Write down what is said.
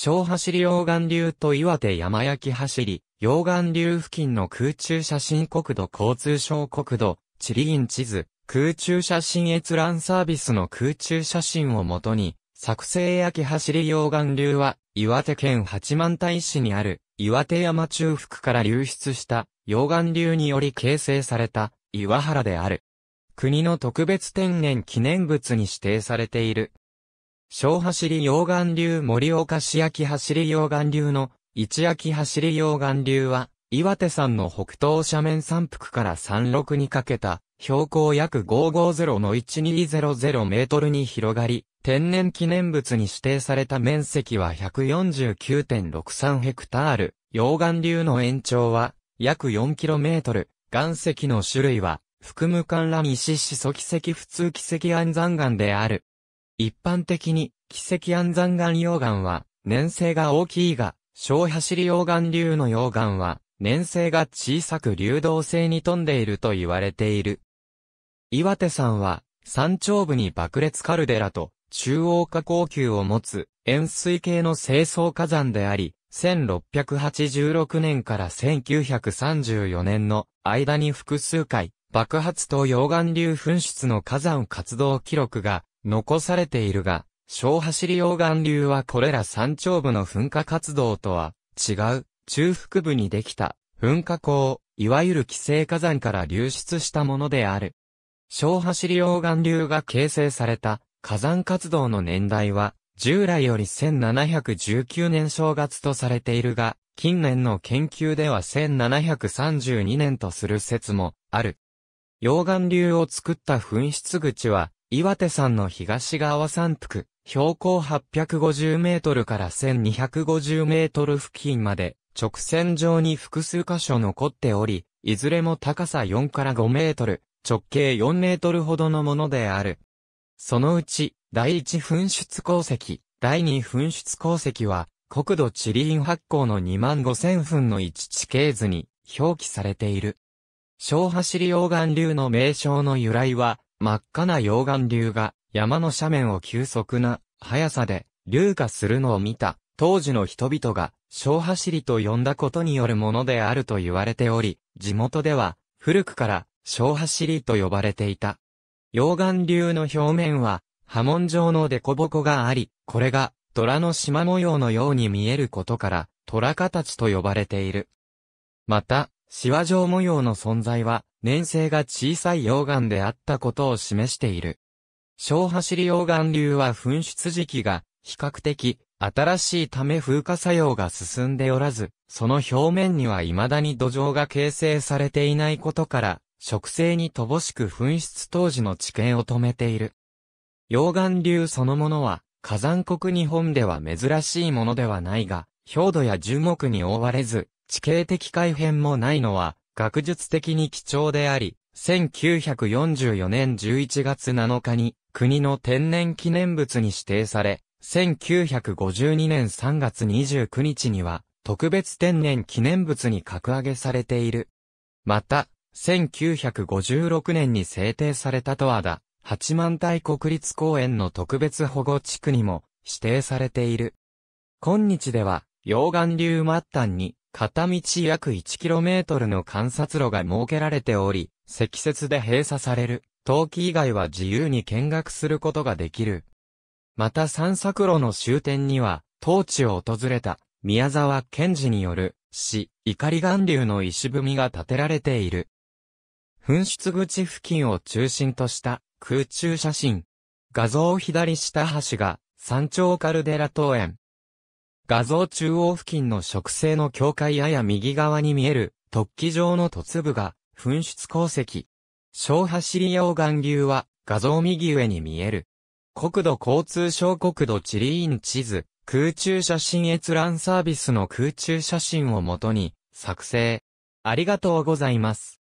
小走り溶岩流と岩手山焼き走り、溶岩流付近の空中写真国土交通省国土、地理院地図、空中写真閲覧サービスの空中写真をもとに、作成焼き走り溶岩流は、岩手県八幡平市にある、岩手山中腹から流出した溶岩流により形成された岩原である。国の特別天然記念物に指定されている。小走り溶岩流森岡市焼走り溶岩流の一焼走り溶岩流は、岩手山の北東斜面山腹から山麓にかけた、標高約550の1200メートルに広がり、天然記念物に指定された面積は149.63ヘクタール、溶岩流の延長は約4トル岩石の種類は、含む観覧石子素奇石普通奇石安山岩である。一般的に、奇跡安山岩溶岩は、粘性が大きいが、小走り溶岩流の溶岩は、粘性が小さく流動性に富んでいると言われている。岩手山は、山頂部に爆裂カルデラと、中央下降級を持つ、円錐系の清掃火山であり、1686年から1934年の間に複数回、爆発と溶岩流噴出の火山活動記録が残されているが、小走り溶岩流はこれら山頂部の噴火活動とは違う、中腹部にできた噴火口、いわゆる規制火山から流出したものである。小走り溶岩流が形成された火山活動の年代は、従来より1719年正月とされているが、近年の研究では1732年とする説もある。溶岩流を作った噴出口は、岩手山の東側山腹、標高850メートルから1250メートル付近まで、直線上に複数箇所残っており、いずれも高さ4から5メートル、直径4メートルほどのものである。そのうち、第1噴出鉱石、第2噴出鉱石は、国土地理院発行の2万5000分の1地形図に表記されている。小走り溶岩流の名称の由来は、真っ赤な溶岩流が山の斜面を急速な速さで流下するのを見た当時の人々が小走りと呼んだことによるものであると言われており、地元では古くから小走りと呼ばれていた。溶岩流の表面は波紋状の凸凹があり、これが虎の島模様のように見えることから虎形と呼ばれている。また、シワ状模様の存在は、粘性が小さい溶岩であったことを示している。小走り溶岩流は噴出時期が比較的新しいため風化作用が進んでおらず、その表面には未だに土壌が形成されていないことから、植生に乏しく噴出当時の知見を止めている。溶岩流そのものは、火山国日本では珍しいものではないが、表土や樹木に覆われず、地形的改変もないのは、学術的に貴重であり、1944年11月7日に国の天然記念物に指定され、1952年3月29日には特別天然記念物に格上げされている。また、1956年に制定された十和田、八幡平国立公園の特別保護地区にも指定されている。今日では、溶岩流末端に片道約 1km の観察路が設けられており、積雪で閉鎖される、陶器以外は自由に見学することができる。また散策路の終点には、当地を訪れた、宮沢賢治による、死、怒り岩流の石踏みが建てられている。噴出口付近を中心とした空中写真。画像左下端が山頂カルデラ島園。画像中央付近の植生の境界やや右側に見える突起状の突部が噴出鉱石。小走り溶岩流は画像右上に見える。国土交通省国土地理院地図、空中写真閲覧サービスの空中写真をもとに作成。ありがとうございます。